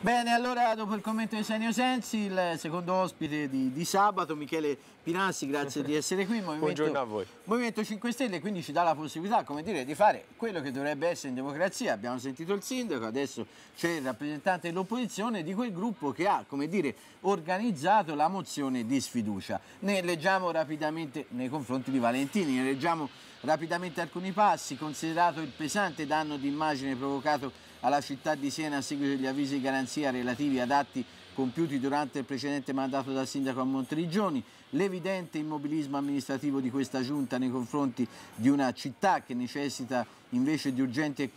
Bene, allora dopo il commento di Senio Sensi, il secondo ospite di, di sabato, Michele Pinassi, grazie di essere qui. Buongiorno a voi. Movimento 5 Stelle quindi ci dà la possibilità, come dire, di fare quello che dovrebbe essere in democrazia. Abbiamo sentito il sindaco, adesso c'è il rappresentante dell'opposizione di quel gruppo che ha, come dire, organizzato la mozione di sfiducia. Ne leggiamo rapidamente nei confronti di Valentini, ne leggiamo rapidamente alcuni passi, considerato il pesante danno d'immagine provocato alla città di Siena a seguito degli avvisi di garanzia relativi ad atti compiuti durante il precedente mandato dal sindaco a Monteriggioni, l'evidente immobilismo amministrativo di questa giunta nei confronti di una città che necessita invece di urgenti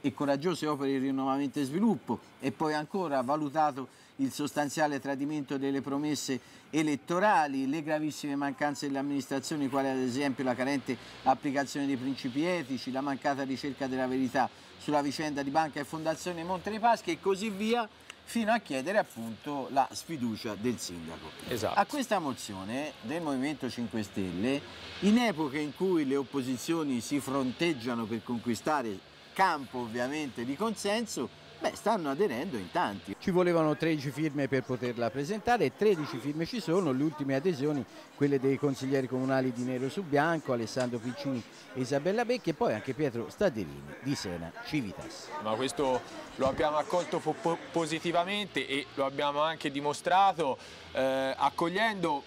e coraggiose opere di rinnovamento e sviluppo e poi ancora valutato il sostanziale tradimento delle promesse elettorali, le gravissime mancanze delle amministrazioni quali ad esempio la carente applicazione dei principi etici, la mancata ricerca della verità sulla vicenda di Banca e Fondazione Monte dei Paschi e così via fino a chiedere appunto la sfiducia del sindaco. Esatto. A questa mozione del Movimento 5 Stelle, in epoche in cui le opposizioni si fronteggiano per conquistare campo ovviamente di consenso, Beh, stanno aderendo in tanti. Ci volevano 13 firme per poterla presentare, 13 firme ci sono, le ultime adesioni, quelle dei consiglieri comunali di Nero su Bianco, Alessandro Piccini e Isabella Becchi e poi anche Pietro Staderini di Sena Civitas. Ma questo lo abbiamo accolto po positivamente e lo abbiamo anche dimostrato eh, accogliendo,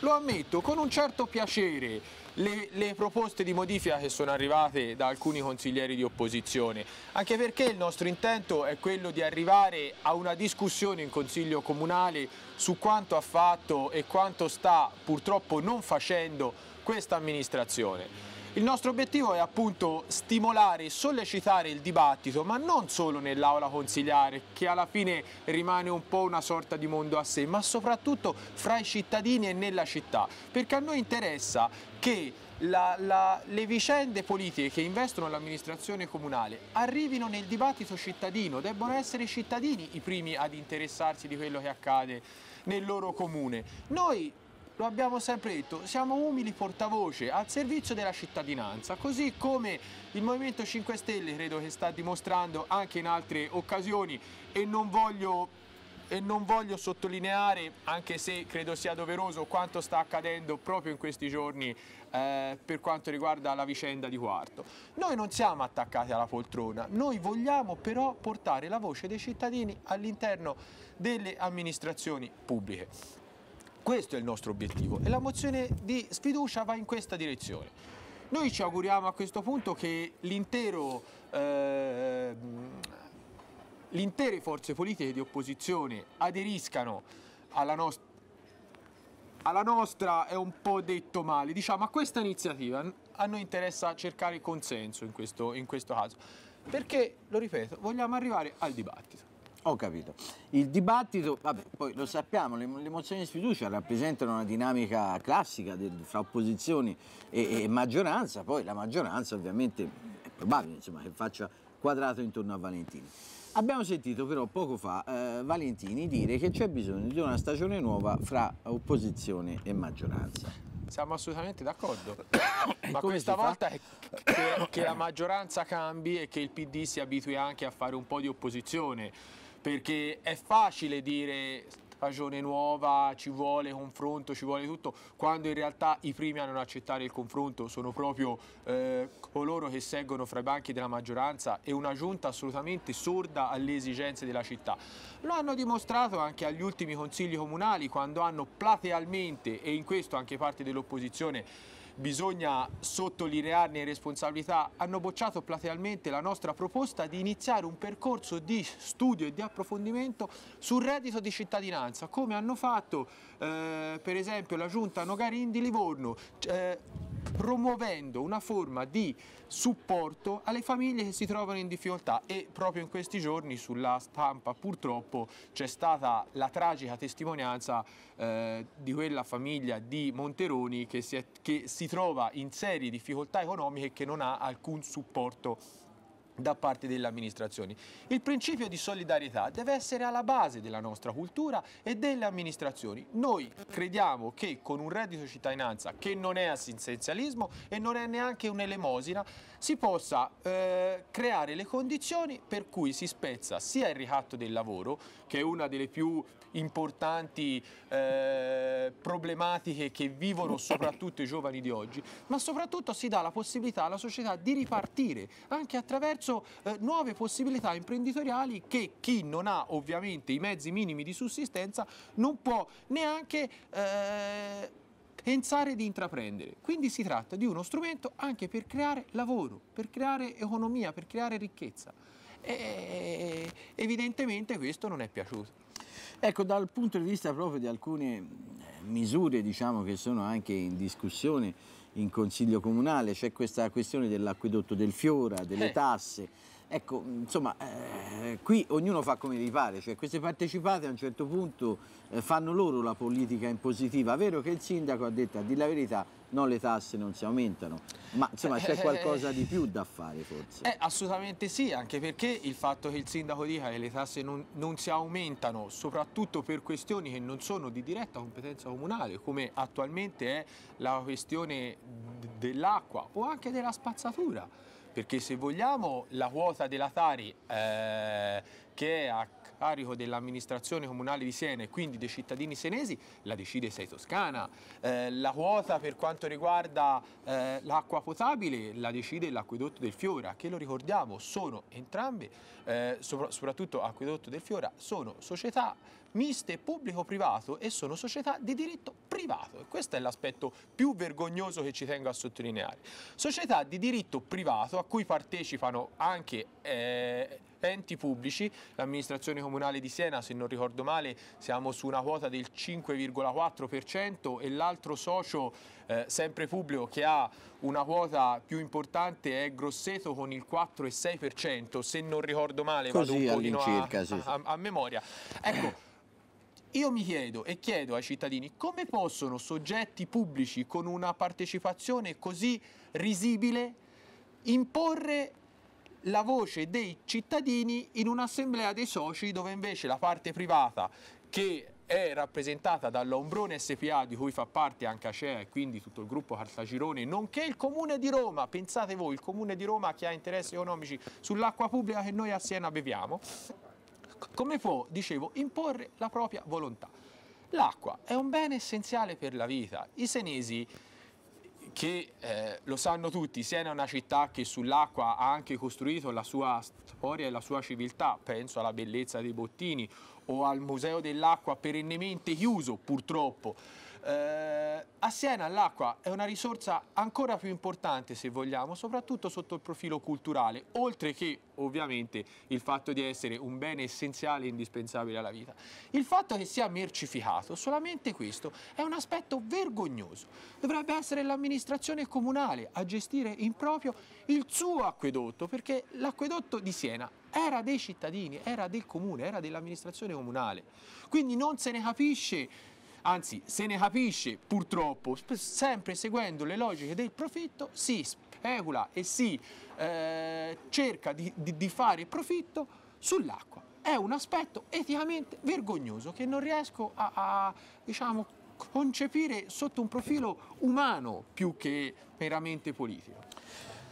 lo ammetto, con un certo piacere le, le proposte di modifica che sono arrivate da alcuni consiglieri di opposizione, anche perché il nostro intento è quello di arrivare a una discussione in Consiglio Comunale su quanto ha fatto e quanto sta purtroppo non facendo questa amministrazione. Il nostro obiettivo è appunto stimolare e sollecitare il dibattito, ma non solo nell'aula consigliare, che alla fine rimane un po' una sorta di mondo a sé, ma soprattutto fra i cittadini e nella città, perché a noi interessa che la, la, le vicende politiche che investono l'amministrazione comunale arrivino nel dibattito cittadino, debbono essere i cittadini i primi ad interessarsi di quello che accade nel loro comune. Noi lo abbiamo sempre detto, siamo umili portavoce al servizio della cittadinanza, così come il Movimento 5 Stelle credo che sta dimostrando anche in altre occasioni e non voglio e non voglio sottolineare, anche se credo sia doveroso, quanto sta accadendo proprio in questi giorni eh, per quanto riguarda la vicenda di Quarto. Noi non siamo attaccati alla poltrona, noi vogliamo però portare la voce dei cittadini all'interno delle amministrazioni pubbliche. Questo è il nostro obiettivo e la mozione di sfiducia va in questa direzione. Noi ci auguriamo a questo punto che l'intero... Eh, le intere forze politiche di opposizione aderiscano alla, nost alla nostra è un po' detto male, diciamo a questa iniziativa a noi interessa cercare consenso in questo, in questo caso, perché, lo ripeto, vogliamo arrivare al dibattito. Ho capito. Il dibattito, vabbè, poi lo sappiamo, le, le mozioni di sfiducia rappresentano una dinamica classica del, fra opposizioni e, e, maggioranza, poi la maggioranza ovviamente è probabile insomma, che faccia quadrato intorno a Valentini. Abbiamo sentito però poco fa eh, Valentini dire che c'è bisogno di una stagione nuova fra opposizione e maggioranza. Siamo assolutamente d'accordo, ma questa volta è che, che la maggioranza cambi e che il PD si abitui anche a fare un po' di opposizione perché è facile dire stagione nuova, ci vuole confronto, ci vuole tutto, quando in realtà i primi a non accettare il confronto sono proprio eh, coloro che seggono fra i banchi della maggioranza e una giunta assolutamente sorda alle esigenze della città. Lo hanno dimostrato anche agli ultimi consigli comunali quando hanno platealmente, e in questo anche parte dell'opposizione, bisogna sottolinearne responsabilità, hanno bocciato platealmente la nostra proposta di iniziare un percorso di studio e di approfondimento sul reddito di cittadinanza, come hanno fatto eh, per esempio la giunta Nogarin di Livorno. Eh, cioè, promuovendo una forma di supporto alle famiglie che si trovano in difficoltà e proprio in questi giorni sulla stampa purtroppo c'è stata la tragica testimonianza eh, di quella famiglia di Monteroni che si, è, che si trova in serie difficoltà economiche e che non ha alcun supporto da parte delle amministrazioni. Il principio di solidarietà deve essere alla base della nostra cultura e delle amministrazioni. Noi crediamo che con un reddito cittadinanza che non è assistenzialismo e non è neanche un'elemosina si possa eh, creare le condizioni per cui si spezza sia il ricatto del lavoro che è una delle più importanti eh, problematiche che vivono soprattutto i giovani di oggi, ma soprattutto si dà la possibilità alla società di ripartire anche attraverso eh, nuove possibilità imprenditoriali che chi non ha ovviamente i mezzi minimi di sussistenza non può neanche... Eh, pensare di intraprendere. Quindi si tratta di uno strumento anche per creare lavoro, per creare economia, per creare ricchezza. E evidentemente questo non è piaciuto. Ecco, dal punto di vista proprio di alcune eh, misure diciamo, che sono anche in discussione in Consiglio Comunale, c'è questa questione dell'acquedotto del Fiora, delle eh. tasse, Ecco, insomma, eh, qui ognuno fa come gli pare, cioè queste partecipate a un certo punto eh, fanno loro la politica impositiva. positiva. Vero che il sindaco ha detto, a dire la verità, no, le tasse non si aumentano, ma insomma c'è eh, qualcosa eh, di più da fare forse. Eh, assolutamente sì, anche perché il fatto che il sindaco dica che le tasse non, non si aumentano, soprattutto per questioni che non sono di diretta competenza comunale, come attualmente è la questione dell'acqua o anche della spazzatura, perché se vogliamo la quota della Tari eh, che è a carico dell'amministrazione comunale di Siena e quindi dei cittadini senesi la decide Sei Toscana, eh, la quota per quanto riguarda eh, l'acqua potabile la decide l'acquedotto del Fiora, che lo ricordiamo sono entrambe, eh, sopra soprattutto acquedotto del Fiora, sono società miste pubblico-privato e sono società di diritto privato e questo è l'aspetto più vergognoso che ci tengo a sottolineare. Società di diritto privato a cui partecipano anche eh, appenti pubblici, l'amministrazione comunale di Siena se non ricordo male siamo su una quota del 5,4% e l'altro socio eh, sempre pubblico che ha una quota più importante è Grosseto con il 4,6% se non ricordo male Così vado un po' a, sì. a, a memoria. Ecco, io mi chiedo e chiedo ai cittadini come possono soggetti pubblici con una partecipazione così risibile imporre la voce dei cittadini in un'assemblea dei soci dove invece la parte privata che è rappresentata dall'Ombrone SPA di cui fa parte anche Acea e quindi tutto il gruppo Cartagirone, nonché il Comune di Roma, pensate voi, il Comune di Roma che ha interessi economici sull'acqua pubblica che noi a Siena beviamo, come può, dicevo, imporre la propria volontà. L'acqua è un bene essenziale per la vita. I senesi che eh, lo sanno tutti, Siena è una città che sull'acqua ha anche costruito la sua storia e la sua civiltà, penso alla bellezza dei bottini o al museo dell'acqua perennemente chiuso purtroppo. Eh, a Siena l'acqua è una risorsa ancora più importante, se vogliamo, soprattutto sotto il profilo culturale, oltre che ovviamente il fatto di essere un bene essenziale e indispensabile alla vita. Il fatto che sia mercificato, solamente questo, è un aspetto vergognoso. Dovrebbe essere l'amministrazione comunale a gestire in proprio il suo acquedotto, perché l'acquedotto di Siena era dei cittadini, era del comune, era dell'amministrazione comunale. Quindi non se ne capisce anzi se ne capisce purtroppo, sempre seguendo le logiche del profitto, si specula e si eh, cerca di, di, di fare profitto sull'acqua. È un aspetto eticamente vergognoso che non riesco a, a diciamo, concepire sotto un profilo umano più che veramente politico.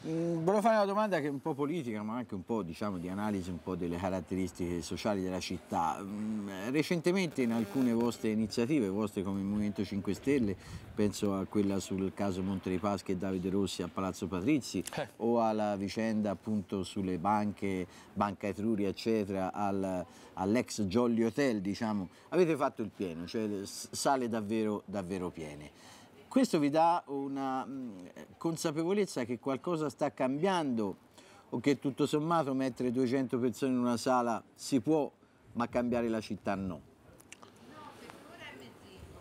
Mm, volevo fare una domanda che è un po' politica, ma anche un po' diciamo, di analisi un po' delle caratteristiche sociali della città. Mm, recentemente in alcune vostre iniziative, vostre come il Movimento 5 Stelle, penso a quella sul caso Monte dei Paschi e Davide Rossi a Palazzo Patrizi, eh. o alla vicenda appunto sulle banche, Banca Etruria, eccetera, al, all'ex Jolly Hotel, diciamo, avete fatto il pieno, cioè sale davvero, davvero piene. Questo vi dà una mm, consapevolezza che qualcosa sta cambiando o che tutto sommato mettere 200 persone in una sala si può, ma cambiare la città no.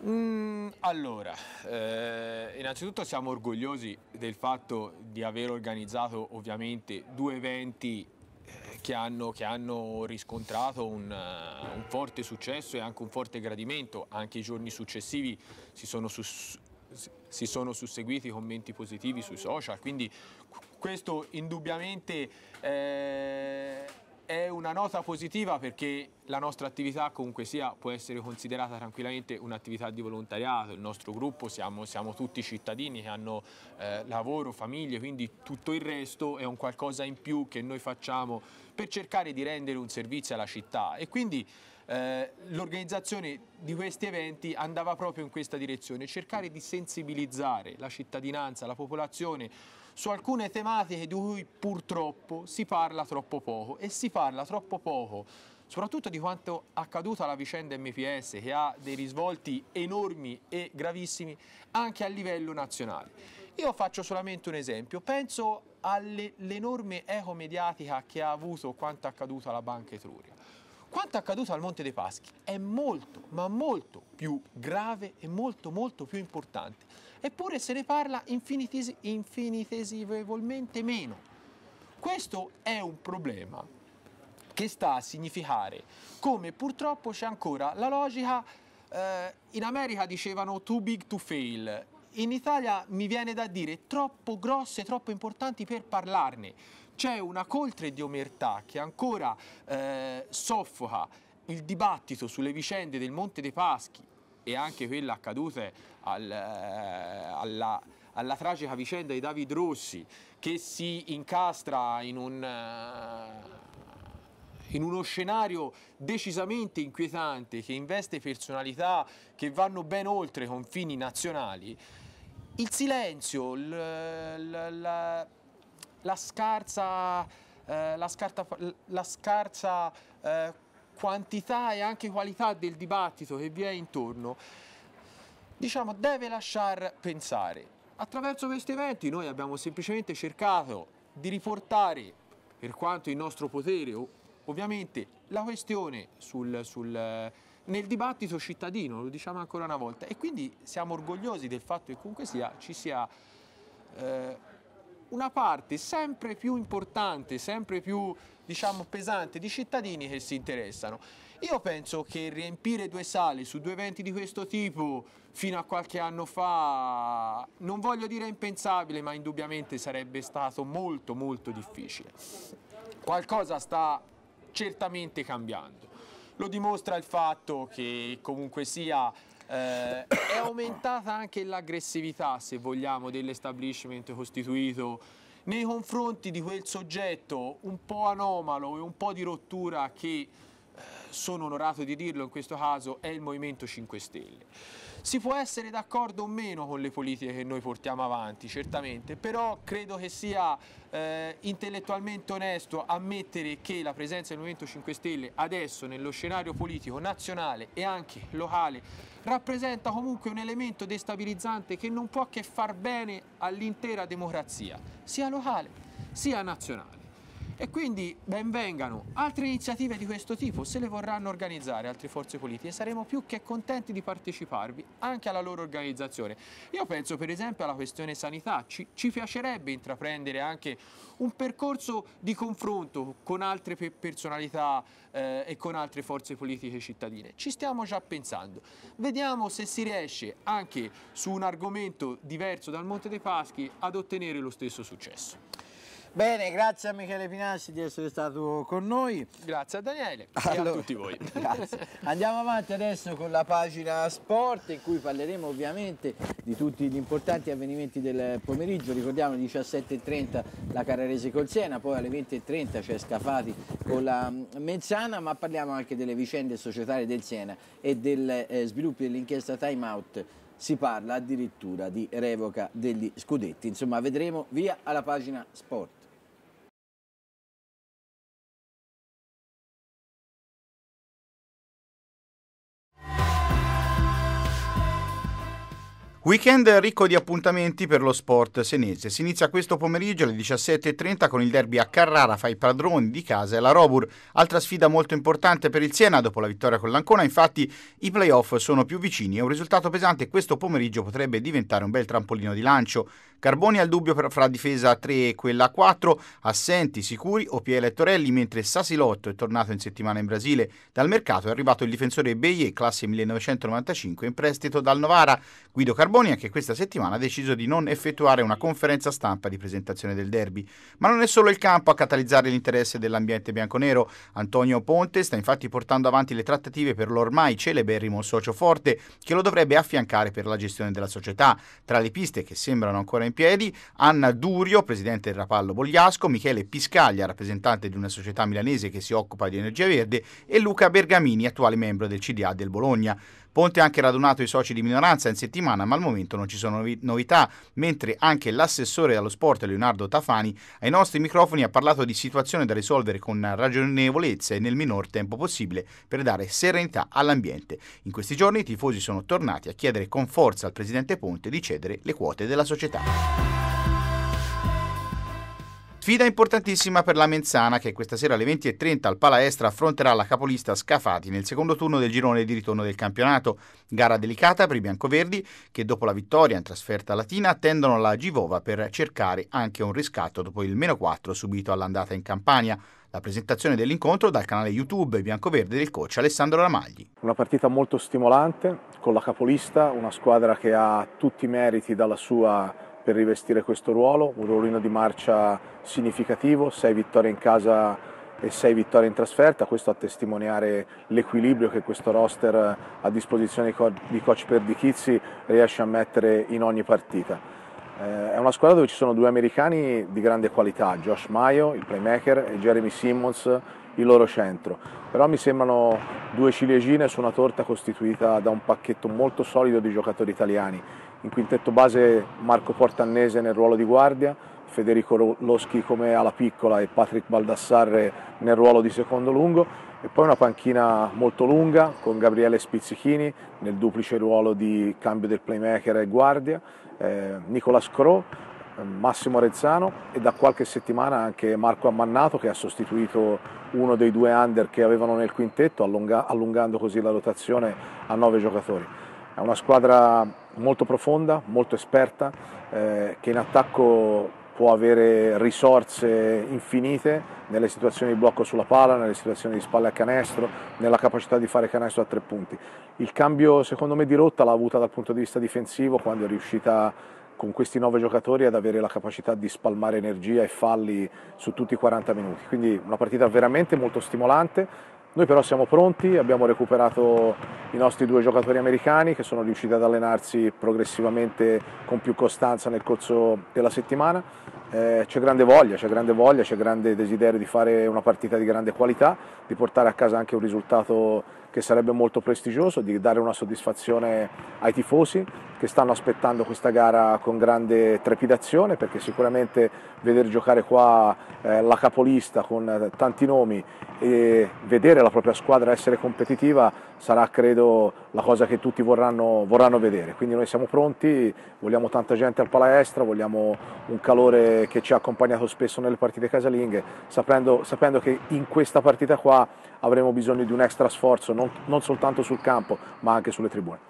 Mm, allora, eh, innanzitutto siamo orgogliosi del fatto di aver organizzato ovviamente due eventi eh, che hanno, che hanno riscontrato un, uh, un, forte successo e anche un forte gradimento, anche i giorni successivi si sono sus si sono susseguiti commenti positivi sui social, quindi questo indubbiamente eh, è una nota positiva perché la nostra attività comunque sia può essere considerata tranquillamente un'attività di volontariato, il nostro gruppo siamo, siamo tutti cittadini che hanno eh, lavoro, famiglie, quindi tutto il resto è un qualcosa in più che noi facciamo per cercare di rendere un servizio alla città e quindi eh, l'organizzazione di questi eventi andava proprio in questa direzione, cercare di sensibilizzare la cittadinanza, la popolazione su alcune tematiche di cui purtroppo si parla troppo poco e si parla troppo poco soprattutto di quanto accaduto alla vicenda MPS che ha dei risvolti enormi e gravissimi anche a livello nazionale. Io faccio solamente un esempio, penso all'enorme eco mediatica che ha avuto quanto accaduto alla Banca Etruria. Quanto accaduto al Monte dei Paschi è molto, ma molto più grave e molto, molto più importante. Eppure se ne parla infinitesi- infinitesimalmente meno. Questo è un problema che sta a significare come purtroppo c'è ancora la logica, eh, in America dicevano too big to fail, in Italia mi viene da dire troppo grosse, troppo importanti per parlarne c'è una coltre di omertà che ancora eh, soffoca il dibattito sulle vicende del Monte dei Paschi e anche quelle accadute al, eh, alla, alla, tragica vicenda di David Rossi che si incastra in un... Eh, in uno scenario decisamente inquietante che investe personalità che vanno ben oltre i confini nazionali, il silenzio, la, la scarsa, eh, la scarta, la scarsa eh, quantità e anche qualità del dibattito che vi è intorno, diciamo, deve lasciar pensare. Attraverso questi eventi noi abbiamo semplicemente cercato di riportare, per quanto in nostro potere, ovviamente, la questione sul, sul nel dibattito cittadino, lo diciamo ancora una volta, e quindi siamo orgogliosi del fatto che comunque sia, ci sia eh, una parte sempre più importante, sempre più diciamo, pesante di cittadini che si interessano. Io penso che riempire due sale su due eventi di questo tipo fino a qualche anno fa, non voglio dire impensabile, ma indubbiamente sarebbe stato molto molto difficile. Qualcosa sta certamente cambiando. Lo dimostra il fatto che comunque sia eh, è aumentata anche l'aggressività, se vogliamo, dell'establishment costituito nei confronti di quel soggetto un po' anomalo e un po' di rottura che, eh, sono onorato di dirlo in questo caso, è il Movimento 5 Stelle. Si può essere d'accordo o meno con le politiche che noi portiamo avanti, certamente, però credo che sia eh, intellettualmente onesto ammettere che la presenza del Movimento 5 Stelle adesso nello scenario politico nazionale e anche locale rappresenta comunque un elemento destabilizzante che non può che far bene all'intera democrazia, sia locale sia nazionale. E quindi benvengano altre iniziative di questo tipo, se le vorranno organizzare altre forze politiche, saremo più che contenti di parteciparvi anche alla loro organizzazione. Io penso per esempio alla questione sanità, ci, ci piacerebbe intraprendere anche un percorso di confronto con altre pe personalità eh, e con altre forze politiche cittadine. Ci stiamo già pensando. Vediamo se si riesce anche su un argomento diverso dal Monte dei Paschi ad ottenere lo stesso successo. Bene, grazie a Michele Pinassi di essere stato con noi. Grazie a Daniele allora, e a tutti voi. Grazie. Andiamo avanti adesso con la pagina sport in cui parleremo ovviamente di tutti gli importanti avvenimenti del pomeriggio. Ricordiamo alle 17.30 la Carrarese col Siena, poi alle 20.30 c'è Scafati con la mm, Mezzana, ma parliamo anche delle vicende societarie del Siena e del eh, sviluppo dell'inchiesta Time Out si parla addirittura di revoca degli scudetti. Insomma, vedremo via alla pagina sport. Weekend ricco di appuntamenti per lo sport senese. Si inizia questo pomeriggio alle 17.30 con il derby a Carrara fra i padroni di casa e la Robur. Altra sfida molto importante per il Siena dopo la vittoria con l'Ancona. Infatti i playoff sono più vicini e un risultato pesante questo pomeriggio potrebbe diventare un bel trampolino di lancio. Carboni al dubbio fra difesa 3 e quella 4, assenti sicuri Opiele e Torelli, mentre Sasilotto è tornato in settimana in Brasile. Dal mercato è arrivato il difensore Beie, classe 1995, in prestito dal Novara. Guido Carboni Carboni anche questa settimana ha deciso di non effettuare una conferenza stampa di presentazione del derby. Ma non è solo il campo a catalizzare l'interesse dell'ambiente bianconero. Antonio Ponte sta infatti portando avanti le trattative per l'ormai celeberrimo socio forte che lo dovrebbe affiancare per la gestione della società. Tra le piste che sembrano ancora in piedi, Anna Durio, presidente del Rapallo Bogliasco, Michele Piscaglia, rappresentante di una società milanese che si occupa di energia verde, e Luca Bergamini, attuale membro del CDA del Bologna. Ponte ha anche radunato i soci di minoranza in settimana, ma al momento non ci sono novità, mentre anche l'assessore allo sport Leonardo Tafani ai nostri microfoni ha parlato di situazione da risolvere con ragionevolezza e nel minor tempo possibile per dare serenità all'ambiente. In questi giorni i tifosi sono tornati a chiedere con forza al presidente Ponte di cedere le quote della società. Sfida importantissima per la Menzana che questa sera alle 20.30 al Palaestra affronterà la capolista Scafati nel secondo turno del girone di ritorno del campionato. Gara delicata per i biancoverdi che dopo la vittoria in trasferta latina attendono la Givova per cercare anche un riscatto dopo il meno 4 subito all'andata in Campania. La presentazione dell'incontro dal canale YouTube biancoverde del coach Alessandro Ramagli. Una partita molto stimolante con la capolista, una squadra che ha tutti i meriti dalla sua per rivestire questo ruolo, un ruolino di marcia significativo, 6 vittorie in casa e 6 vittorie in trasferta, questo a testimoniare l'equilibrio che questo roster a disposizione di coach Perdichizzi riesce a mettere in ogni partita. Eh, è una squadra dove ci sono due americani di grande qualità, Josh Mayo, il playmaker, e Jeremy Simmons, il loro centro. Però mi sembrano due ciliegine su una torta costituita da un pacchetto molto solido di giocatori italiani. In quintetto base Marco Portannese nel ruolo di guardia, Federico Loschi come ala piccola e Patrick Baldassarre nel ruolo di secondo lungo e poi una panchina molto lunga con Gabriele Spizzichini nel duplice ruolo di cambio del playmaker e guardia, eh, Nicola Scro Massimo Rezzano e da qualche settimana anche Marco Ammannato che ha sostituito uno dei due under che avevano nel quintetto allunga, allungando così la rotazione a nove giocatori. È una squadra molto profonda, molto esperta, eh, che in attacco può avere risorse infinite nelle situazioni di blocco sulla palla, nelle situazioni di spalle a canestro, nella capacità di fare canestro a tre punti. Il cambio secondo me di rotta l'ha avuta dal punto di vista difensivo quando è riuscita a con questi nove giocatori ad avere la capacità di spalmare energia e falli su tutti i 40 minuti. Quindi una partita veramente molto stimolante. Noi però siamo pronti, abbiamo recuperato i nostri due giocatori americani che sono riusciti ad allenarsi progressivamente con più costanza nel corso della settimana. Eh, c'è grande voglia, c'è grande voglia, c'è grande desiderio di fare una partita di grande qualità, di portare a casa anche un risultato che sarebbe molto prestigioso, di dare una soddisfazione ai tifosi che stanno aspettando questa gara con grande trepidazione perché sicuramente vedere giocare qua eh, la capolista con tanti nomi e vedere la propria squadra essere competitiva sarà credo la cosa che tutti vorranno, vorranno vedere. Quindi noi siamo pronti, vogliamo tanta gente al palestra, vogliamo un calore che ci ha accompagnato spesso nelle partite casalinghe, sapendo, sapendo che in questa partita qua avremo bisogno di un extra sforzo non, non soltanto sul campo ma anche sulle tribune.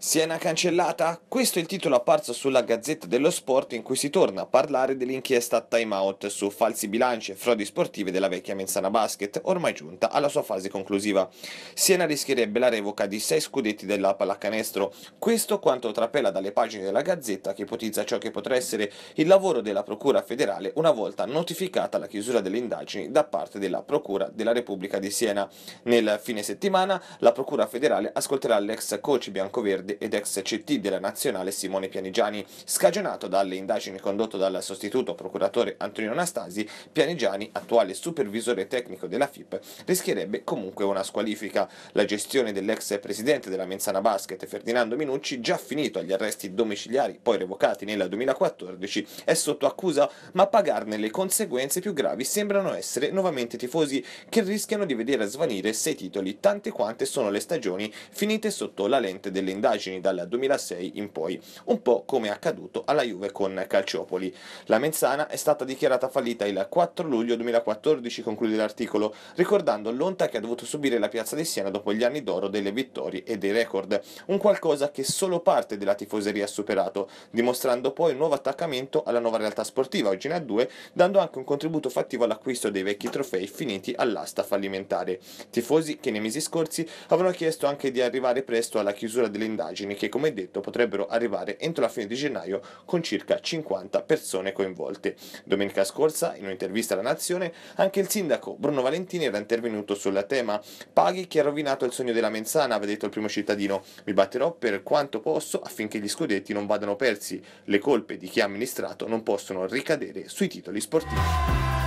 Siena cancellata? Questo è il titolo apparso sulla Gazzetta dello Sport in cui si torna a parlare dell'inchiesta Time Out su falsi bilanci e frodi sportive della vecchia Mensana Basket, ormai giunta alla sua fase conclusiva. Siena rischierebbe la revoca di sei scudetti della pallacanestro, questo quanto trapela dalle pagine della Gazzetta che ipotizza ciò che potrà essere il lavoro della Procura federale una volta notificata la chiusura delle indagini da parte della Procura della Repubblica di Siena. Nel fine settimana la Procura federale ascolterà l'ex coach Biancoverde ed ex CT della nazionale Simone Pianigiani. Scagionato dalle indagini condotte dal sostituto procuratore Antonino Anastasi, Pianigiani, attuale supervisore tecnico della FIP, rischierebbe comunque una squalifica. La gestione dell'ex presidente della Menzana Basket, Ferdinando Minucci, già finito agli arresti domiciliari poi revocati nel 2014, è sotto accusa, ma a pagarne le conseguenze più gravi sembrano essere nuovamente tifosi che rischiano di vedere svanire sei titoli, tante quante sono le stagioni finite sotto la lente delle indagini stupidaggini dal 2006 in poi, un po' come è accaduto alla Juve con Calciopoli. La Menzana è stata dichiarata fallita il 4 luglio 2014, conclude l'articolo, ricordando l'onta che ha dovuto subire la piazza di Siena dopo gli anni d'oro delle vittorie e dei record, un qualcosa che solo parte della tifoseria ha superato, dimostrando poi un nuovo attaccamento alla nuova realtà sportiva, oggi a due, dando anche un contributo fattivo all'acquisto dei vecchi trofei finiti all'asta fallimentare. Tifosi che nei mesi scorsi avevano chiesto anche di arrivare presto alla chiusura delle indagini indagini che come detto potrebbero arrivare entro la fine di gennaio con circa 50 persone coinvolte. Domenica scorsa in un'intervista alla Nazione anche il sindaco Bruno Valentini era intervenuto sul tema Paghi chi ha rovinato il sogno della Menzana, aveva detto il primo cittadino, mi batterò per quanto posso affinché gli scudetti non vadano persi, le colpe di chi ha amministrato non possono ricadere sui titoli sportivi.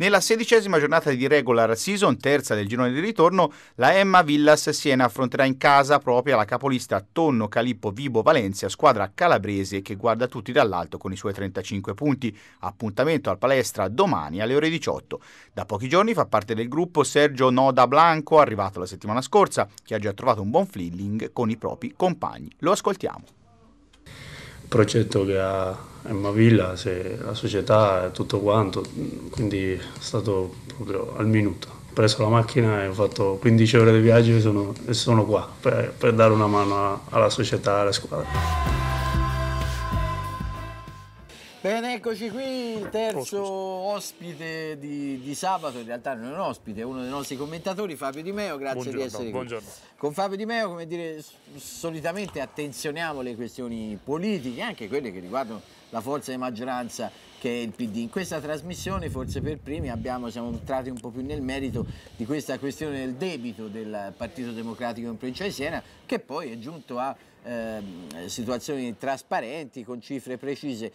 Nella sedicesima giornata di regular season, terza del girone di ritorno, la Emma Villas Siena affronterà in casa propria la capolista Tonno Calippo Vibo Valencia, squadra calabrese che guarda tutti dall'alto con i suoi 35 punti. Appuntamento al palestra domani alle ore 18. Da pochi giorni fa parte del gruppo Sergio Noda Blanco, arrivato la settimana scorsa, che ha già trovato un buon feeling con i propri compagni. Lo ascoltiamo. Progetto che ha è una villa, la società, è tutto quanto, quindi è stato proprio al minuto. Ho preso la macchina e ho fatto 15 ore di viaggio e sono, e sono qua per, per, dare una mano alla società, alla squadra. Bene, eccoci qui, il terzo ospite di, di, sabato, in realtà non è un ospite, è uno dei nostri commentatori, Fabio Di Meo, grazie buongiorno, di essere qui. Buongiorno. Con Fabio Di Meo, come dire, solitamente attenzioniamo le questioni politiche, anche quelle che riguardano la forza di maggioranza che è il PD. In questa trasmissione forse per primi abbiamo, siamo entrati un po' più nel merito di questa questione del debito del Partito Democratico in provincia di Siena che poi è giunto a eh, situazioni trasparenti con cifre precise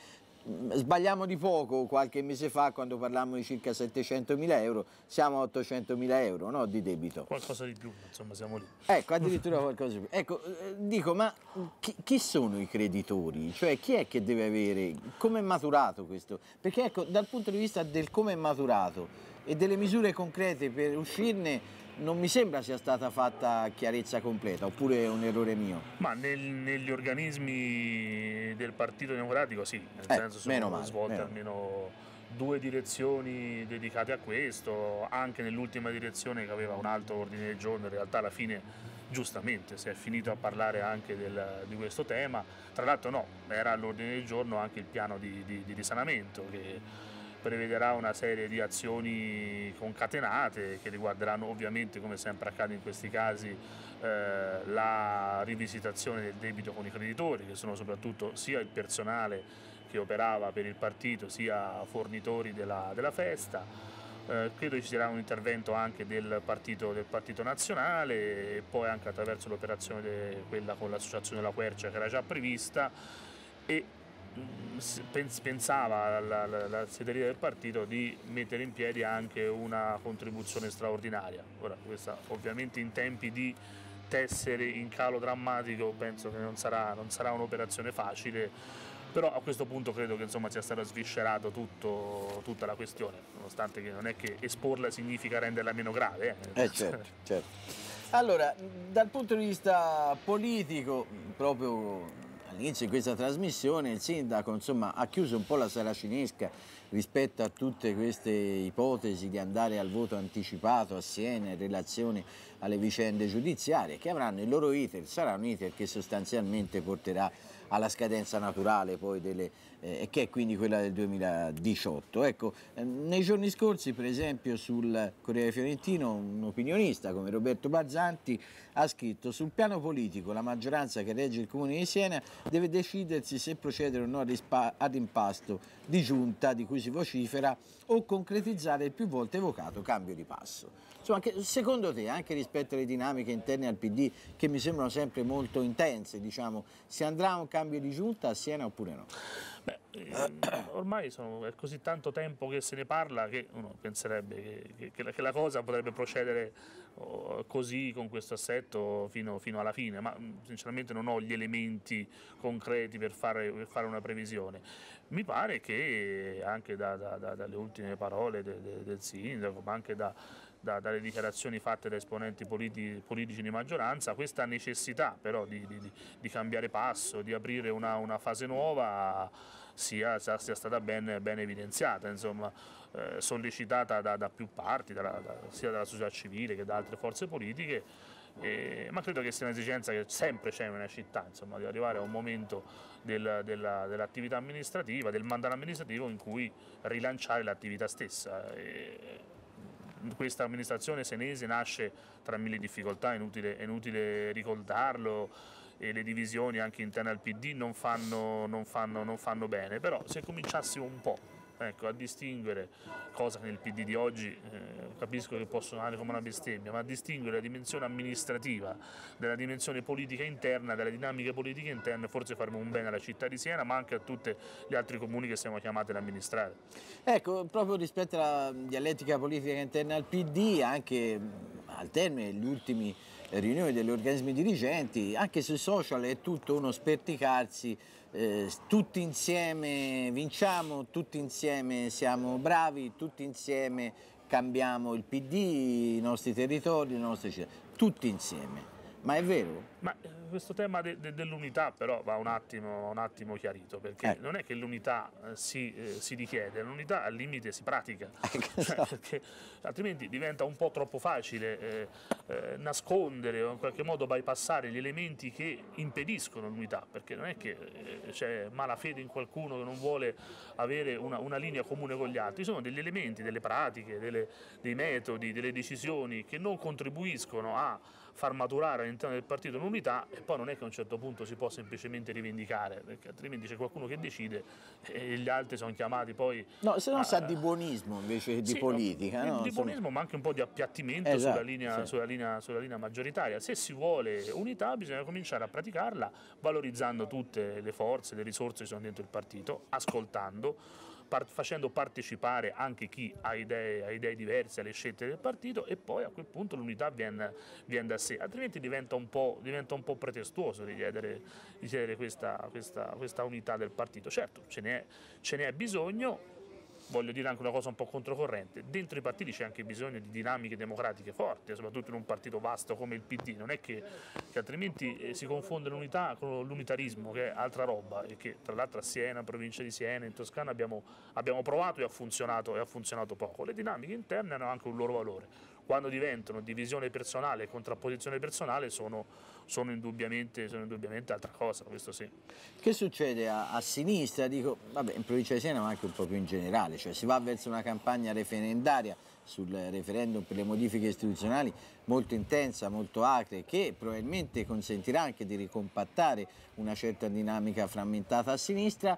Sbagliamo di poco qualche mese fa quando parlammo di circa 700 mila euro, siamo a 800 mila euro no, di debito. Qualcosa di più, insomma siamo lì. Ecco, addirittura qualcosa di più. Ecco, eh, dico, ma chi, chi, sono i creditori? Cioè chi è che deve avere, come è maturato questo? Perché ecco, dal punto di vista del come è maturato e delle misure concrete per uscirne, non mi sembra sia stata fatta chiarezza completa, oppure è un errore mio? Ma nel, negli organismi del Partito Democratico sì, nel eh, senso sono male, svolte almeno due direzioni dedicate a questo, anche nell'ultima direzione che aveva un altro ordine del giorno, in realtà alla fine giustamente si è finito a parlare anche del, di questo tema, tra l'altro no, era all'ordine del giorno anche il piano di, di, di risanamento che prevederà una serie di azioni concatenate che riguarderanno ovviamente, come sempre accade in questi casi, eh, la rivisitazione del debito con i creditori, che sono soprattutto sia il personale che operava per il partito, sia fornitori della, della festa. Eh, credo ci sarà un intervento anche del partito, del partito nazionale e poi anche attraverso l'operazione quella con l'associazione La Quercia che era già prevista e Mm, pensava la, la, la, sederia del partito di mettere in piedi anche una contribuzione straordinaria. Ora, questa ovviamente in tempi di tessere in calo drammatico penso che non sarà, non sarà un'operazione facile, però a questo punto credo che insomma, sia stata sviscerata tutta la questione, nonostante che non è che esporla significa renderla meno grave. Eh, eh certo, certo. Allora, dal punto di vista politico, proprio all'inizio di questa trasmissione il sindaco insomma, ha chiuso un po' la saracinesca rispetto a tutte queste ipotesi di andare al voto anticipato assieme in relazione alle vicende giudiziarie che avranno il loro iter, sarà un iter che sostanzialmente porterà alla scadenza naturale poi delle, eh, che è quindi quella del 2018. Ecco, ehm, nei giorni scorsi per esempio sul Corriere Fiorentino un opinionista come Roberto Bazzanti ha scritto sul piano politico la maggioranza che regge il Comune di Siena deve decidersi se procedere o no ad impasto di giunta di cui si vocifera o concretizzare il più volte evocato cambio di passo. Insomma, che, secondo te, anche rispetto alle dinamiche interne al PD, che mi sembrano sempre molto intense, diciamo, si andrà a un cambio di giunta a Siena oppure no? Beh, ehm, ormai sono, è così tanto tempo che se ne parla che uno penserebbe che, che, che, la, che la, cosa potrebbe procedere oh, così con questo assetto fino, fino, alla fine, ma sinceramente non ho gli elementi concreti per fare, per fare una previsione. Mi pare che anche da, da, da, dalle ultime parole de, de, del sindaco, ma anche da, da, dalle dichiarazioni fatte da esponenti politi, politici di maggioranza, questa necessità però di, di, di cambiare passo, di aprire una, una fase nuova sia, sia, stata ben, ben evidenziata, insomma, eh, sollecitata da, da, più parti, dalla, da, sia dalla società civile che da altre forze politiche. Eh, ma credo che sia un'esigenza che sempre c'è in una città, insomma, di arrivare a un momento del, dell'attività amministrativa, del mandato amministrativo in cui rilanciare l'attività stessa. Eh, questa amministrazione senese nasce tra mille difficoltà, è inutile, è inutile ricordarlo e le divisioni anche interne al PD non fanno, non fanno, non fanno bene, però se cominciassimo un po' ecco, a distinguere, cosa che nel PD di oggi eh, capisco che può suonare come una bestemmia, ma a distinguere la dimensione amministrativa dalla dimensione politica interna, dalle dinamiche politiche interne, forse faremo un bene alla città di Siena, ma anche a tutti gli altri comuni che siamo chiamati ad amministrare. Ecco, proprio rispetto alla dialettica politica interna al PD, anche al termine degli ultimi riunioni degli organismi dirigenti, anche sui social è tutto uno sperticarsi eh, tutti insieme vinciamo, tutti insieme siamo bravi, tutti insieme cambiamo il PD, i nostri territori, le nostre città, tutti insieme. Ma è vero? Ma eh, questo tema de, de, dell'unità però va un attimo, un attimo chiarito, perché eh. non è che l'unità eh, si, eh, si, richiede, l'unità al limite si pratica, eh, cioè, perché altrimenti diventa un po' troppo facile eh, nascondere o in qualche modo bypassare gli elementi che impediscono l'unità, perché non è che c'è malafede in qualcuno che non vuole avere una, una, linea comune con gli altri, sono degli elementi, delle pratiche, delle, dei metodi, delle decisioni che non contribuiscono a far maturare all'interno del partito l'unità e poi non è che a un certo punto si può semplicemente rivendicare, perché altrimenti c'è qualcuno che decide e gli altri sono chiamati poi... No, se non a, sa di buonismo invece che di sì, politica. No, no? Di buonismo ma anche un po' di appiattimento esatto, sulla, linea, sì. sulla, linea, sulla linea maggioritaria. Se si vuole unità bisogna cominciare a praticarla valorizzando tutte le forze, le risorse che sono dentro il partito, ascoltando par- facendo partecipare anche chi ha idee, ha idee, diverse alle scelte del partito e poi a quel punto l'unità viene, viene da sé, altrimenti diventa un po', diventa un po pretestuoso di chiedere, di chiedere questa, questa, questa, unità del partito. Certo, ce n'è, ce n'è bisogno voglio dire anche una cosa un po' controcorrente, dentro i partiti c'è anche bisogno di dinamiche democratiche forti, soprattutto in un partito vasto come il PD, non è che, che altrimenti eh, si confonde l'unità con l'unitarismo che è altra roba e che tra l'altro a Siena, provincia di Siena, in Toscana abbiamo, abbiamo provato e ha, funzionato, e ha funzionato poco. Le dinamiche interne hanno anche un loro valore quando diventano divisione personale e contrapposizione personale sono, sono, indubbiamente, sono, indubbiamente, altra cosa, questo sì. Che succede a, a sinistra? Dico, vabbè, in provincia di Siena ma anche un po' più in generale, cioè si va verso una campagna referendaria sul referendum per le modifiche istituzionali molto intensa, molto acre, che probabilmente consentirà anche di ricompattare una certa dinamica frammentata a sinistra,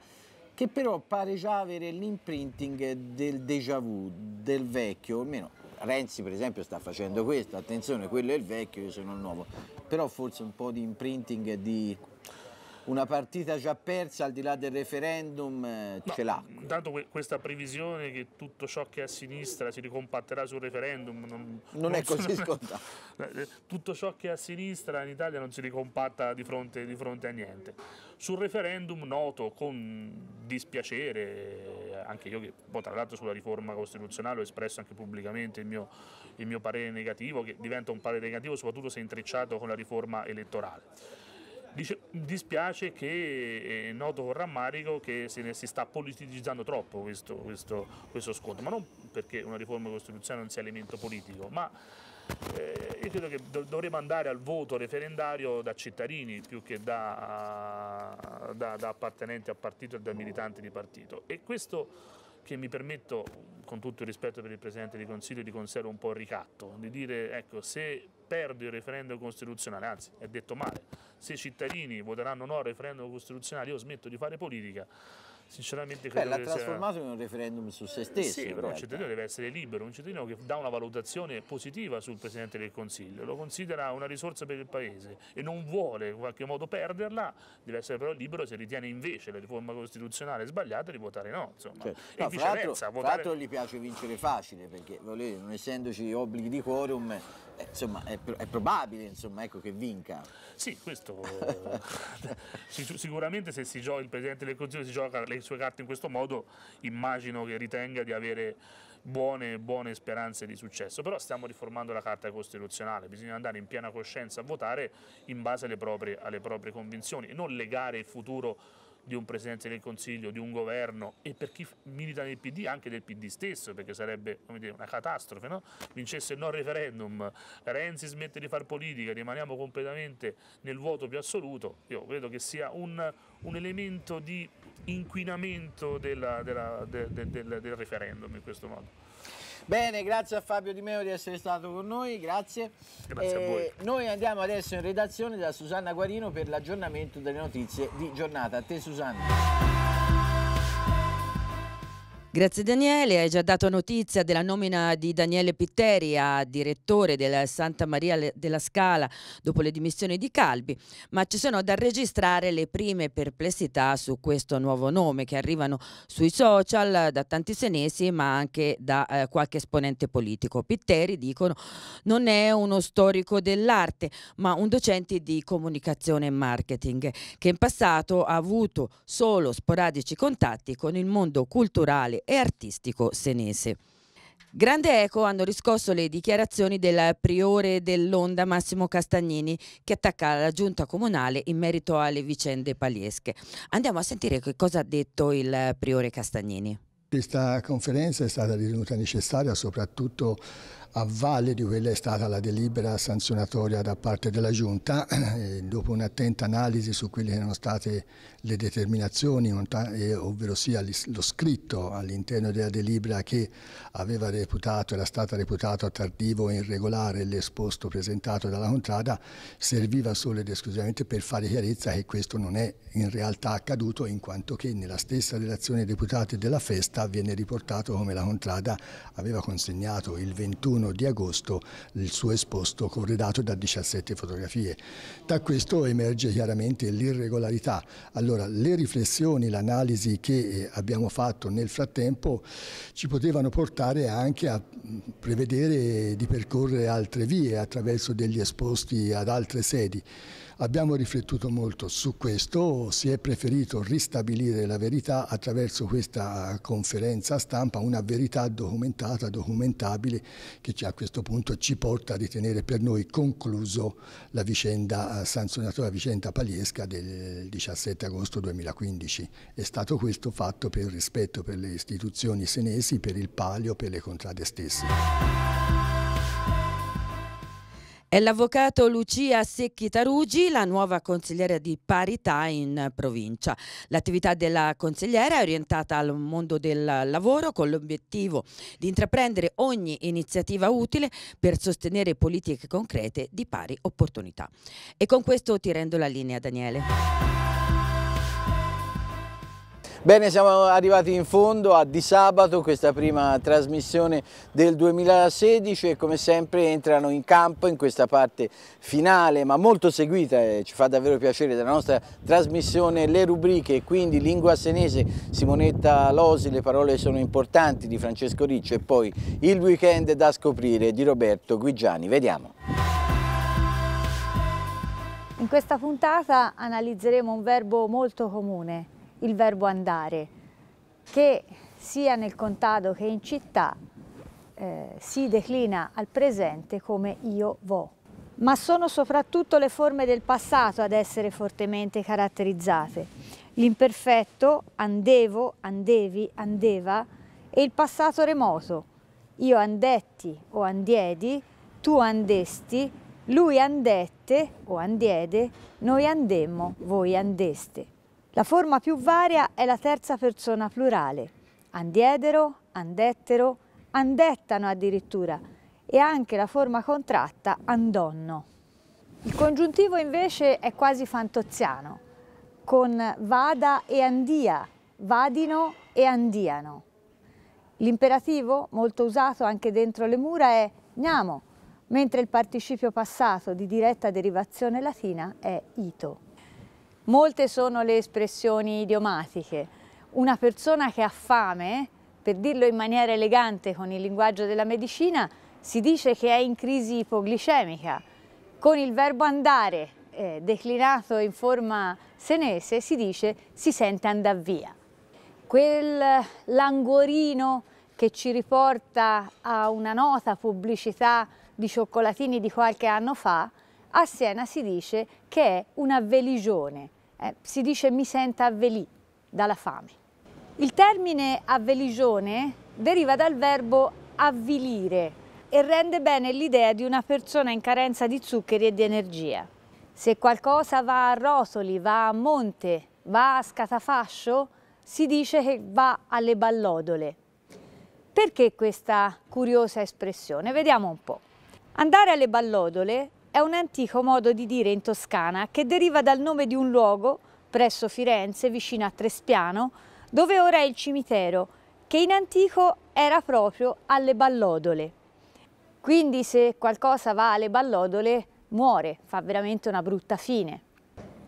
che però pare già avere l'imprinting del déjà vu, del vecchio, almeno Renzi per esempio sta facendo questo, attenzione quello è il vecchio, io sono il nuovo, però forse un po' di imprinting e di una partita già persa al di là del referendum eh, no, ce l'ha. Intanto que questa previsione che tutto ciò che è a sinistra si ricompatterà sul referendum non, non, non è così scontato. Eh, tutto ciò che è a sinistra in Italia non si ricompatta di fronte, di fronte a niente. Sul referendum noto con dispiacere, anche io che poi boh, tra l'altro sulla riforma costituzionale ho espresso anche pubblicamente il mio, il mio parere negativo, che diventa un parere negativo soprattutto se intrecciato con la riforma elettorale. Dice, dispiace che è eh, noto con rammarico che se ne si sta politicizzando troppo questo, questo, questo scontro, ma non perché una riforma costituzionale non sia elemento politico, ma eh, io credo che dovremmo andare al voto referendario da cittadini più che da, da, da appartenenti a partito e da militanti di partito. E questo che mi permetto, con tutto il rispetto per il Presidente di Consiglio, di considerare un po' il ricatto, di dire ecco, se perdo il referendum costituzionale, anzi è detto male, se i cittadini voteranno no al referendum costituzionale io smetto di fare politica, sinceramente credo Beh, l'ha trasformato in un referendum su se stesso. Sì, però un cittadino deve essere libero, un cittadino che dà una valutazione positiva sul Presidente del Consiglio, lo considera una risorsa per il Paese e non vuole in qualche modo perderla, deve essere però libero se ritiene invece la riforma costituzionale sbagliata di votare no. Insomma. Cioè, e no, viceversa. Tra l'altro votare... gli piace vincere facile perché non essendoci obblighi di quorum eh, insomma, è, è probabile insomma, ecco, che vinca. Sì, questo eh, sicuramente se gioca, il Presidente del Consiglio si gioca le sue carte in questo modo, immagino che ritenga di avere buone, buone speranze di successo. Però stiamo riformando la Carta Costituzionale, bisogna andare in piena coscienza a votare in base alle proprie, alle proprie convinzioni e non legare il futuro di un Presidente del Consiglio, di un governo e per chi milita nel PD anche del PD stesso, perché sarebbe dire, una catastrofe, no? vincesse il no referendum, Renzi smette di fare politica, rimaniamo completamente nel vuoto più assoluto, io credo che sia un, un elemento di inquinamento della, della, de, de, de, del referendum in questo modo. Bene, grazie a Fabio Di Meo di essere stato con noi, grazie. Grazie eh, a voi. Eh, noi andiamo adesso in redazione da Susanna Guarino per l'aggiornamento delle notizie di giornata. A te Susanna. Grazie Daniele, hai già dato notizia della nomina di Daniele Pitteri a direttore della Santa Maria della Scala dopo le dimissioni di Calbi, ma ci sono da registrare le prime perplessità su questo nuovo nome che arrivano sui social da tanti senesi ma anche da eh, qualche esponente politico. Pitteri, dicono, non è uno storico dell'arte ma un docente di comunicazione e marketing che in passato ha avuto solo sporadici contatti con il mondo culturale e artistico senese. Grande eco hanno riscosso le dichiarazioni del priore dell'Onda Massimo Castagnini che attacca la giunta comunale in merito alle vicende paliesche. Andiamo a sentire che cosa ha detto il priore Castagnini. Questa conferenza è stata ritenuta necessaria soprattutto a valle di quella è stata la delibera sanzionatoria da parte della Giunta, dopo un'attenta analisi su quelle che erano state le determinazioni, ovvero sia lo scritto all'interno della delibera che aveva reputato, era stata reputata tardivo e irregolare l'esposto presentato dalla contrada, serviva solo ed esclusivamente per fare chiarezza che questo non è in realtà accaduto, in quanto che nella stessa relazione dei deputati della festa viene riportato come la contrada aveva consegnato il 21 31 di agosto il suo esposto corredato da 17 fotografie. Da questo emerge chiaramente l'irregolarità. Allora le riflessioni, l'analisi che eh, abbiamo fatto nel frattempo ci potevano portare anche a mm, prevedere di percorrere altre vie attraverso degli esposti ad altre sedi. Abbiamo riflettuto molto su questo, si è preferito ristabilire la verità attraverso questa conferenza stampa, una verità documentata, documentabile, che a questo punto ci porta a ritenere per noi concluso la vicenda eh, sanzionatoria, la vicenda paliesca del 17 agosto 2015. È stato questo fatto per rispetto per le istituzioni senesi, per il palio, per le contrade stesse. È l'avvocato Lucia Secchi Tarugi, la nuova consigliera di parità in provincia. L'attività della consigliera è orientata al mondo del lavoro con l'obiettivo di intraprendere ogni iniziativa utile per sostenere politiche concrete di pari opportunità. E con questo ti rendo la linea, Daniele. Bene, siamo arrivati in fondo a Di Sabato, questa prima trasmissione del 2016 e come sempre entrano in campo in questa parte finale ma molto seguita e eh, ci fa davvero piacere della nostra trasmissione le rubriche, quindi lingua senese, Simonetta Losi, le parole sono importanti di Francesco Riccio e poi il weekend da scoprire di Roberto Guigiani. Vediamo. In questa puntata analizzeremo un verbo molto comune, il verbo andare, che sia nel contado che in città eh, si declina al presente come io vo. Ma sono soprattutto le forme del passato ad essere fortemente caratterizzate. L'imperfetto, andevo, andevi, andeva, e il passato remoto. Io andetti o andiedi, tu andesti, lui andette o andiede, noi andemmo, voi andeste. La forma più varia è la terza persona plurale, andiedero, andettero, andettano addirittura, e anche la forma contratta andonno. Il congiuntivo invece è quasi fantoziano, con vada e andia, vadino e andiano. L'imperativo, molto usato anche dentro le mura, è gnamo, mentre il participio passato di diretta derivazione latina è ito. Molte sono le espressioni idiomatiche. Una persona che ha fame, per dirlo in maniera elegante con il linguaggio della medicina, si dice che è in crisi ipoglicemica. Con il verbo andare, eh, declinato in forma senese, si dice si sente andare via. Quel languorino che ci riporta a una nota pubblicità di cioccolatini di qualche anno fa, a Siena si dice che è una veligione, eh, si dice mi senta avvelì dalla fame. Il termine avveligione deriva dal verbo avvilire e rende bene l'idea di una persona in carenza di zuccheri e di energia. Se qualcosa va a rotoli, va a monte, va a scatafascio, si dice che va alle ballodole. Perché questa curiosa espressione? Vediamo un po'. Andare alle ballodole è un antico modo di dire in Toscana che deriva dal nome di un luogo, presso Firenze, vicino a Trespiano, dove ora è il cimitero, che in antico era proprio alle Ballodole. Quindi se qualcosa va alle Ballodole muore, fa veramente una brutta fine.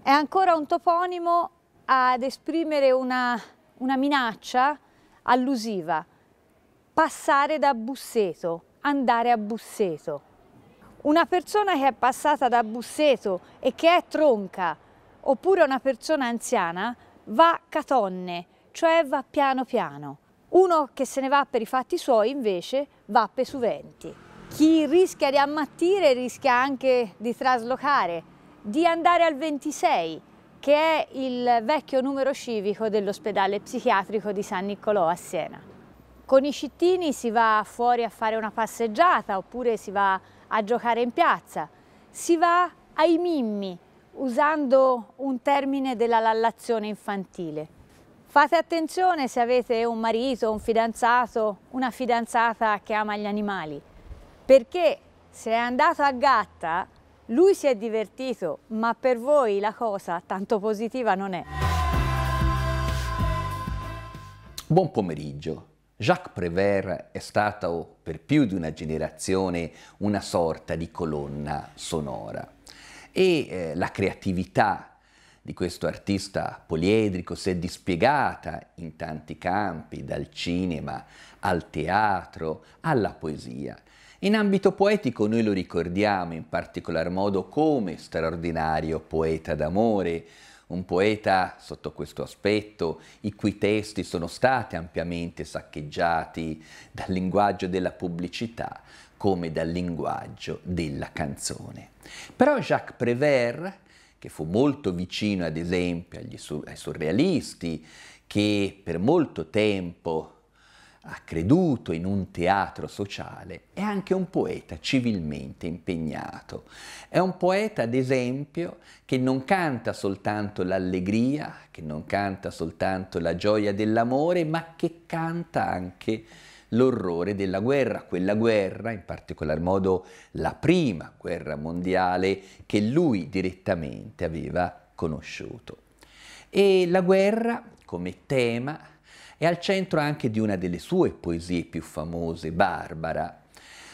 È ancora un toponimo ad esprimere una, una minaccia allusiva, passare da Busseto, andare a Busseto. Una persona che è passata da Busseto e che è tronca, oppure una persona anziana, va catonne, cioè va piano piano. Uno che se ne va per i fatti suoi invece va pesuventi. Chi rischia di ammattire rischia anche di traslocare, di andare al 26, che è il vecchio numero civico dell'ospedale psichiatrico di San Niccolò a Siena. Con i cittini si va fuori a fare una passeggiata oppure si va a giocare in piazza, si va ai mimmi, usando un termine della lallazione infantile. Fate attenzione se avete un marito, un fidanzato, una fidanzata che ama gli animali, perché se è andato a gatta, lui si è divertito, ma per voi la cosa tanto positiva non è. Buon pomeriggio. Jacques Prévert è stato per più di una generazione una sorta di colonna sonora e eh, la creatività di questo artista poliedrico si è dispiegata in tanti campi, dal cinema al teatro, alla poesia. In ambito poetico noi lo ricordiamo in particolar modo come straordinario poeta d'amore, un poeta sotto questo aspetto, i cui testi sono stati ampiamente saccheggiati dal linguaggio della pubblicità come dal linguaggio della canzone. Però Jacques Prévert, che fu molto vicino ad esempio agli, ai surrealisti, che per molto tempo ha creduto in un teatro sociale, è anche un poeta civilmente impegnato. È un poeta, ad esempio, che non canta soltanto l'allegria, che non canta soltanto la gioia dell'amore, ma che canta anche l'orrore della guerra, quella guerra, in particolar modo la prima guerra mondiale che lui direttamente aveva conosciuto. E la guerra come tema è al centro anche di una delle sue poesie più famose, Barbara.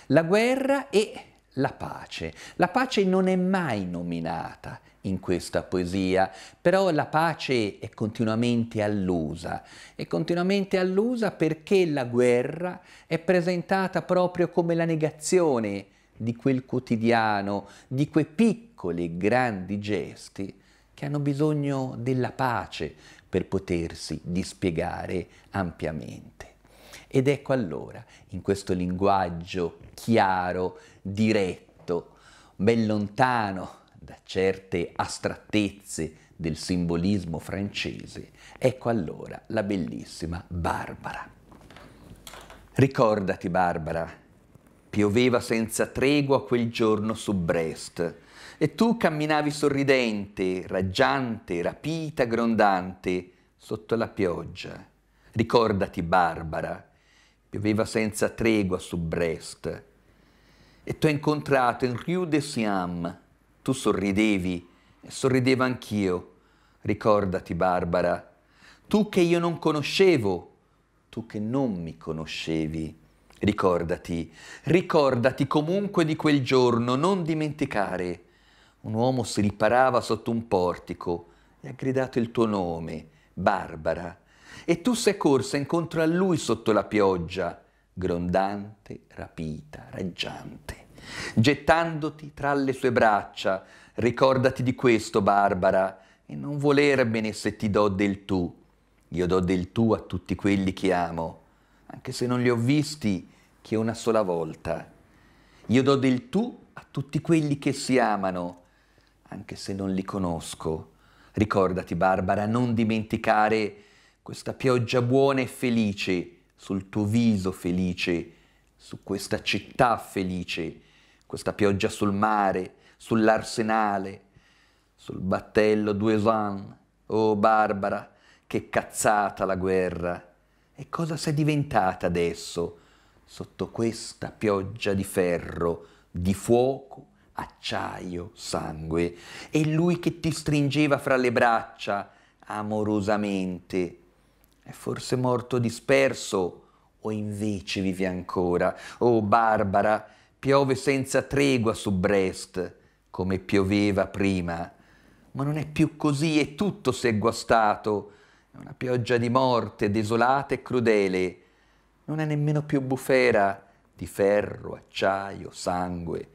La guerra e la pace. La pace non è mai nominata in questa poesia, però la pace è continuamente allusa, è continuamente allusa perché la guerra è presentata proprio come la negazione di quel quotidiano, di quei piccoli e grandi gesti che hanno bisogno della pace, per potersi dispiegare ampiamente. Ed ecco allora, in questo linguaggio chiaro, diretto, ben lontano da certe astrattezze del simbolismo francese, ecco allora la bellissima Barbara. Ricordati Barbara, pioveva senza tregua quel giorno su Brest, e tu camminavi sorridente, raggiante, rapita, grondante, sotto la pioggia. Ricordati, Barbara, pioveva senza tregua su Brest. E t'ho incontrato in Rue de Siam. Tu sorridevi, e sorridevo anch'io. Ricordati, Barbara, tu che io non conoscevo, tu che non mi conoscevi. Ricordati, ricordati comunque di quel giorno, non dimenticare. Un uomo si riparava sotto un portico e ha gridato il tuo nome, Barbara, e tu sei corsa incontro a lui sotto la pioggia, grondante, rapita, raggiante, gettandoti tra le sue braccia. Ricordati di questo, Barbara, e non volermene se ti do del tu. Io do del tu a tutti quelli che amo, anche se non li ho visti che una sola volta. Io do del tu a tutti quelli che si amano, anche se non li conosco. Ricordati, Barbara, non dimenticare questa pioggia buona e felice sul tuo viso felice, su questa città felice, questa pioggia sul mare, sull'arsenale, sul battello d'Uesan. Oh Barbara, che cazzata la guerra! E cosa sei diventata adesso, sotto questa pioggia di ferro, di fuoco, acciaio, sangue, e lui che ti stringeva fra le braccia amorosamente. È forse morto disperso o invece vivi ancora? Oh Barbara, piove senza tregua su Brest, come pioveva prima. Ma non è più così e tutto si è guastato. È una pioggia di morte, desolata e crudele. Non è nemmeno più bufera di ferro, acciaio, sangue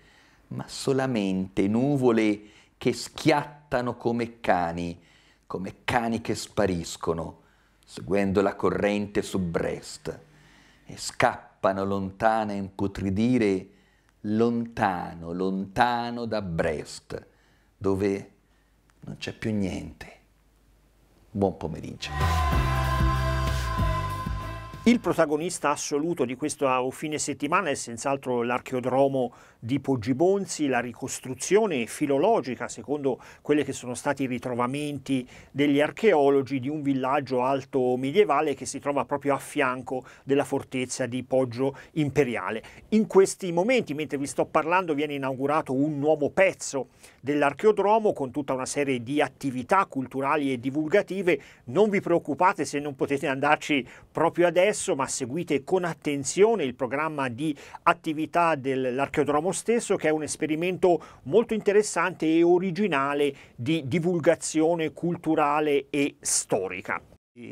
ma solamente nuvole che schiattano come cani, come cani che spariscono, seguendo la corrente su Brest, e scappano lontane a imputridire, lontano, lontano da Brest, dove non c'è più niente. Buon pomeriggio. Il protagonista assoluto di questo fine settimana è senz'altro l'archeodromo di Poggi Bonzi, la ricostruzione filologica, secondo quelli che sono stati i ritrovamenti degli archeologi, di un villaggio alto medievale che si trova proprio a fianco della fortezza di Poggio Imperiale. In questi momenti, mentre vi sto parlando, viene inaugurato un nuovo pezzo dell'archeodromo con tutta una serie di attività culturali e divulgative. Non vi preoccupate se non potete andarci proprio adesso, ma seguite con attenzione il programma di attività dell'archeodromo diciamo stesso che è un esperimento molto interessante e originale di divulgazione culturale e storica.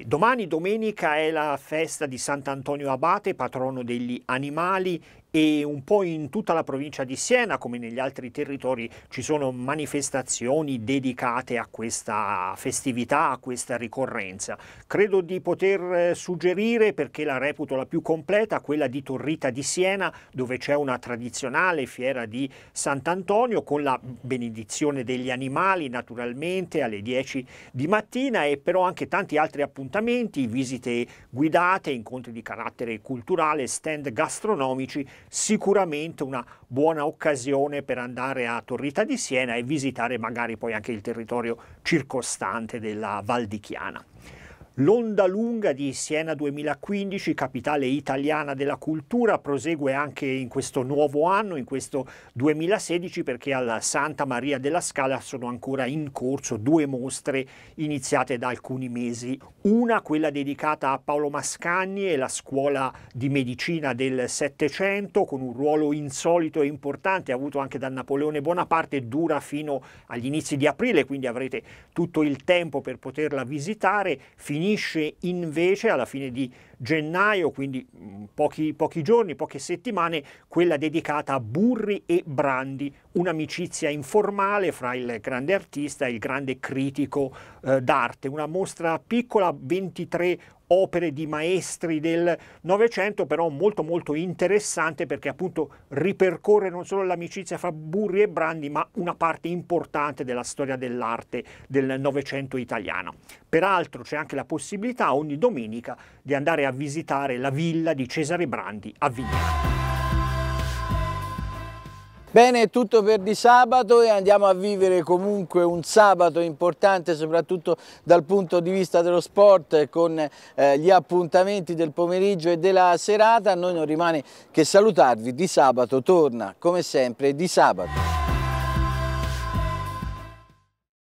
Domani, domenica, è la festa di Sant'Antonio Abate, patrono degli animali e un po' in tutta la provincia di Siena, come negli altri territori, ci sono manifestazioni dedicate a questa festività, a questa ricorrenza. Credo di poter eh, suggerire, perché la reputo la più completa, quella di Torrita di Siena, dove c'è una tradizionale fiera di Sant'Antonio con la benedizione degli animali, naturalmente, alle 10 di mattina e però anche tanti altri appuntamenti, visite guidate, incontri di carattere culturale, stand gastronomici sicuramente una buona occasione per andare a Torrita di Siena e visitare magari poi anche il territorio circostante della Val di Chiana. L'onda lunga di Siena 2015, capitale italiana della cultura, prosegue anche in questo nuovo anno, in questo 2016, perché alla Santa Maria della Scala sono ancora in corso due mostre iniziate da alcuni mesi. Una, quella dedicata a Paolo Mascagni e la scuola di medicina del Settecento, con un ruolo insolito e importante avuto anche da Napoleone Bonaparte, dura fino agli inizi di aprile, quindi avrete tutto il tempo per poterla visitare. Finito finisce invece alla fine di gennaio, quindi mm, pochi, pochi giorni, poche settimane, quella dedicata a Burri e Brandi, un'amicizia informale fra il grande artista e il grande critico eh, d'arte, una mostra piccola, 23 opere di maestri del Novecento, però molto molto interessante perché appunto ripercorre non solo l'amicizia fra Burri e Brandi, ma una parte importante della storia dell'arte del Novecento italiano. Peraltro c'è anche la possibilità ogni domenica di andare a a visitare la villa di Cesare Brandi a Vigna. Bene, è tutto per di sabato e andiamo a vivere comunque un sabato importante soprattutto dal punto di vista dello sport con eh, gli appuntamenti del pomeriggio e della serata. A noi non rimane che salutarvi, di sabato torna come sempre di sabato.